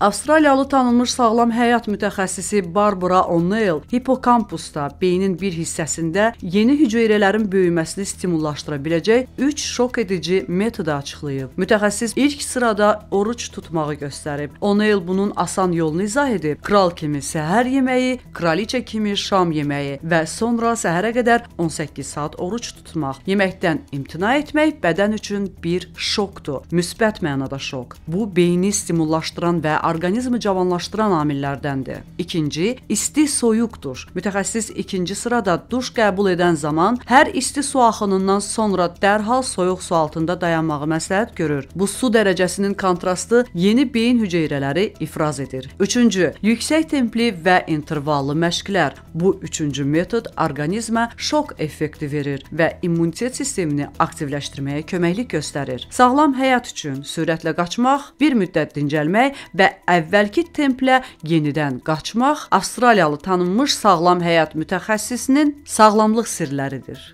Avstraliyalı tanınmış sağlam həyat mütəxəssisi Barbara O'Neill hipokampusda beynin bir hissəsində yeni hüceyrələrin böyüməsini stimullaşdıra biləcək 3 şok edici metodu açıqlayıb. Mütəxəssis ilk sırada oruc tutmağı göstərib. O'Neill bunun asan yolunu izah edib. Kral kimi səhər yeməyi, kraliçə kimi şam yeməyi və sonra səhərə qədər 18 saat oruc tutmaq. Yeməkdən imtina etmək bədən üçün bir şokdur. Müsbət mənada şok. Bu beyni stimullaşdıran və orqanizmi cavanlaşdıran amillərdəndir. İkinci, isti soyuqdur. Mütəxəssis ikinci sırada duş qəbul edən zaman hər isti su axınından sonra dərhal soyuq su altında dayanmağı məsləhət görür. Bu su dərəcəsinin kontrastı yeni beyin hüceyrələri ifraz edir. Üçüncü, yüksək templi və intervallı məşqlər. Bu üçüncü metod orqanizmə şok effekti verir və immunitet sistemini aktivləşdirməyə köməklik göstərir. Sağlam həyat üçün sürətlə qaçmaq, bir müddət dincəlmək və əvvəlki templə yenidən qaçmaq Avstraliyalı tanınmış sağlam həyat mütəxəssisinin sağlamlıq sirləridir.